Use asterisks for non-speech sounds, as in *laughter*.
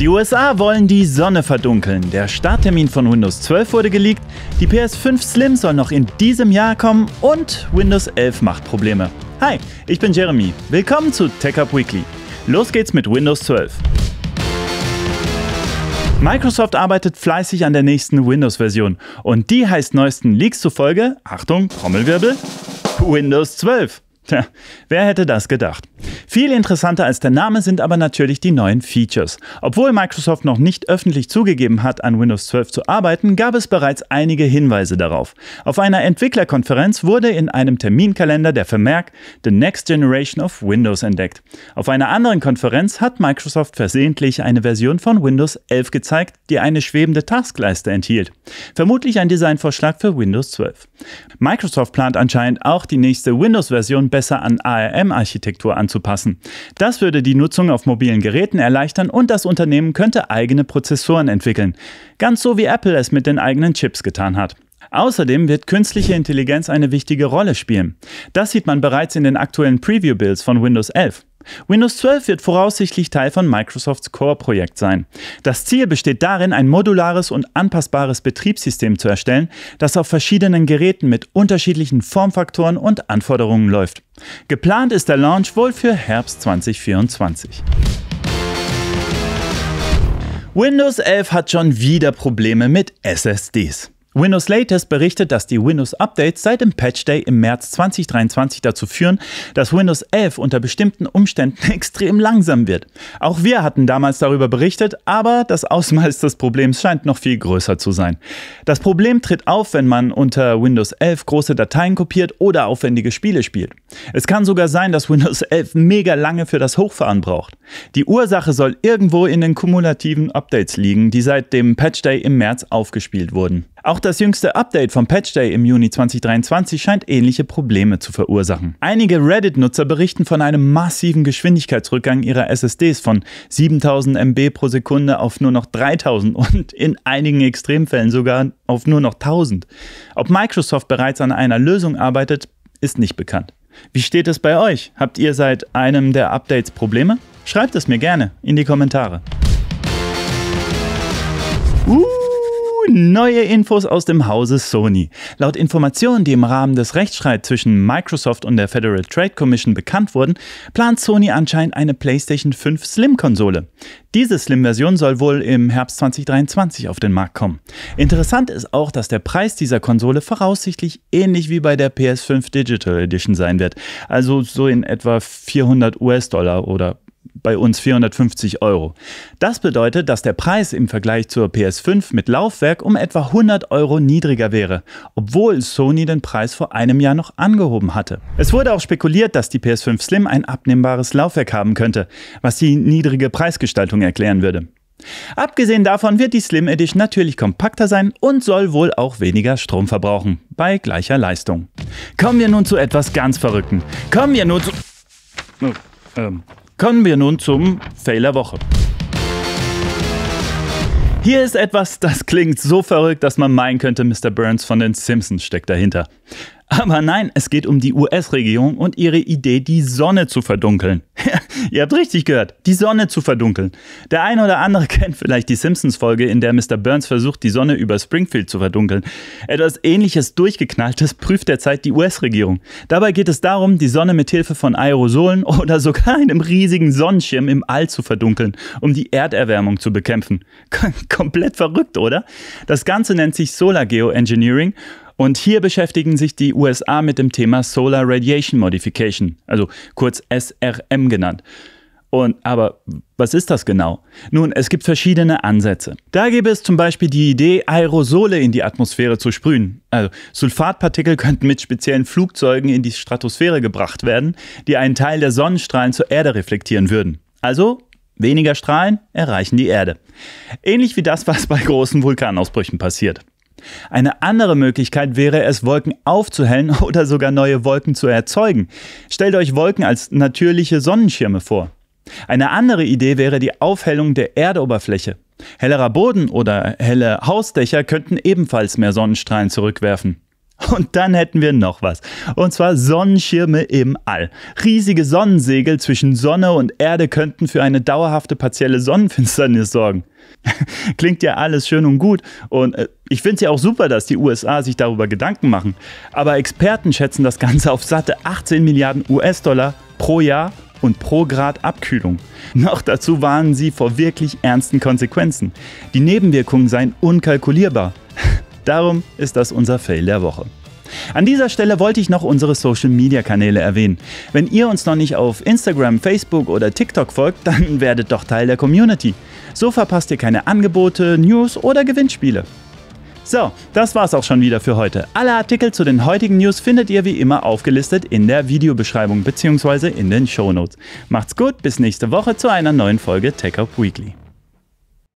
Die USA wollen die Sonne verdunkeln. Der Starttermin von Windows 12 wurde geleakt, die PS5 Slim soll noch in diesem Jahr kommen und Windows 11 macht Probleme. Hi, ich bin Jeremy. Willkommen zu TechUp Weekly. Los geht's mit Windows 12. Microsoft arbeitet fleißig an der nächsten Windows-Version und die heißt neuesten Leaks zufolge, Achtung, Trommelwirbel, Windows 12. Tja, wer hätte das gedacht? Viel interessanter als der Name sind aber natürlich die neuen Features. Obwohl Microsoft noch nicht öffentlich zugegeben hat, an Windows 12 zu arbeiten, gab es bereits einige Hinweise darauf. Auf einer Entwicklerkonferenz wurde in einem Terminkalender der Vermerk The Next Generation of Windows entdeckt. Auf einer anderen Konferenz hat Microsoft versehentlich eine Version von Windows 11 gezeigt, die eine schwebende Taskleiste enthielt. Vermutlich ein Designvorschlag für Windows 12. Microsoft plant anscheinend auch die nächste Windows-Version besser besser an ARM-Architektur anzupassen. Das würde die Nutzung auf mobilen Geräten erleichtern und das Unternehmen könnte eigene Prozessoren entwickeln. Ganz so wie Apple es mit den eigenen Chips getan hat. Außerdem wird künstliche Intelligenz eine wichtige Rolle spielen. Das sieht man bereits in den aktuellen Preview-Builds von Windows 11. Windows 12 wird voraussichtlich Teil von Microsofts Core-Projekt sein. Das Ziel besteht darin, ein modulares und anpassbares Betriebssystem zu erstellen, das auf verschiedenen Geräten mit unterschiedlichen Formfaktoren und Anforderungen läuft. Geplant ist der Launch wohl für Herbst 2024. Windows 11 hat schon wieder Probleme mit SSDs. Windows Latest berichtet, dass die Windows Updates seit dem Patch Day im März 2023 dazu führen, dass Windows 11 unter bestimmten Umständen *laughs* extrem langsam wird. Auch wir hatten damals darüber berichtet, aber das Ausmaß des Problems scheint noch viel größer zu sein. Das Problem tritt auf, wenn man unter Windows 11 große Dateien kopiert oder aufwendige Spiele spielt. Es kann sogar sein, dass Windows 11 mega lange für das Hochfahren braucht. Die Ursache soll irgendwo in den kumulativen Updates liegen, die seit dem Patch Day im März aufgespielt wurden. Auch das jüngste Update vom Patch Day im Juni 2023 scheint ähnliche Probleme zu verursachen. Einige Reddit-Nutzer berichten von einem massiven Geschwindigkeitsrückgang ihrer SSDs von 7000 MB pro Sekunde auf nur noch 3000 und in einigen Extremfällen sogar auf nur noch 1000. Ob Microsoft bereits an einer Lösung arbeitet, ist nicht bekannt. Wie steht es bei euch? Habt ihr seit einem der Updates Probleme? Schreibt es mir gerne in die Kommentare. Neue Infos aus dem Hause Sony. Laut Informationen, die im Rahmen des Rechtsstreits zwischen Microsoft und der Federal Trade Commission bekannt wurden, plant Sony anscheinend eine PlayStation 5 Slim-Konsole. Diese Slim-Version soll wohl im Herbst 2023 auf den Markt kommen. Interessant ist auch, dass der Preis dieser Konsole voraussichtlich ähnlich wie bei der PS5 Digital Edition sein wird, also so in etwa 400 US-Dollar oder bei uns 450 Euro. Das bedeutet, dass der Preis im Vergleich zur PS5 mit Laufwerk um etwa 100 Euro niedriger wäre, obwohl Sony den Preis vor einem Jahr noch angehoben hatte. Es wurde auch spekuliert, dass die PS5 Slim ein abnehmbares Laufwerk haben könnte, was die niedrige Preisgestaltung erklären würde. Abgesehen davon wird die Slim Edition natürlich kompakter sein und soll wohl auch weniger Strom verbrauchen, bei gleicher Leistung. Kommen wir nun zu etwas ganz Verrückten. Kommen wir nun zu... Oh, ähm. Kommen wir nun zum Fail der Woche. Hier ist etwas, das klingt so verrückt, dass man meinen könnte, Mr. Burns von den Simpsons steckt dahinter. Aber nein, es geht um die US-Regierung und ihre Idee, die Sonne zu verdunkeln. *laughs* Ihr habt richtig gehört, die Sonne zu verdunkeln. Der eine oder andere *laughs* kennt vielleicht die Simpsons-Folge, in der Mr. Burns versucht, die Sonne über Springfield zu verdunkeln. Etwas ähnliches Durchgeknalltes prüft derzeit die US-Regierung. Dabei geht es darum, die Sonne mit Hilfe von Aerosolen oder sogar einem riesigen Sonnenschirm im All zu verdunkeln, um die Erderwärmung zu bekämpfen. *laughs* Komplett verrückt, oder? Das Ganze nennt sich Solar Geoengineering und hier beschäftigen sich die USA mit dem Thema Solar Radiation Modification, also kurz SRM genannt. Und aber was ist das genau? Nun, es gibt verschiedene Ansätze. Da gäbe es zum Beispiel die Idee, Aerosole in die Atmosphäre zu sprühen. Also Sulfatpartikel könnten mit speziellen Flugzeugen in die Stratosphäre gebracht werden, die einen Teil der Sonnenstrahlen zur Erde reflektieren würden. Also weniger Strahlen erreichen die Erde. Ähnlich wie das, was bei großen Vulkanausbrüchen passiert. Eine andere Möglichkeit wäre es, Wolken aufzuhellen *laughs* oder sogar neue Wolken zu erzeugen. Stellt euch Wolken als natürliche Sonnenschirme vor. Eine andere Idee wäre die Aufhellung der Erdoberfläche. Hellerer Boden oder helle Hausdächer könnten ebenfalls mehr Sonnenstrahlen zurückwerfen. Und dann hätten wir noch was. Und zwar Sonnenschirme im All. Riesige Sonnensegel zwischen Sonne und Erde könnten für eine dauerhafte partielle Sonnenfinsternis sorgen. *laughs* Klingt ja alles schön und gut. Und äh, ich finde es ja auch super, dass die USA sich darüber Gedanken machen. Aber Experten schätzen das Ganze auf satte 18 Milliarden US-Dollar pro Jahr und pro Grad Abkühlung. *laughs* Noch dazu warnen sie vor wirklich ernsten Konsequenzen. Die Nebenwirkungen seien unkalkulierbar. Darum ist das unser Fail der Woche. An dieser Stelle wollte ich noch unsere Social Media Kanäle erwähnen. Wenn ihr uns noch nicht auf Instagram, Facebook oder TikTok folgt, dann *laughs* werdet doch Teil der Community. So verpasst ihr keine Angebote, News oder Gewinnspiele. So, das war's auch schon wieder für heute. Alle Artikel zu den heutigen News findet ihr wie immer aufgelistet in der Videobeschreibung bzw. in den Shownotes. Macht's gut, bis nächste Woche zu einer neuen Folge TechUp Weekly.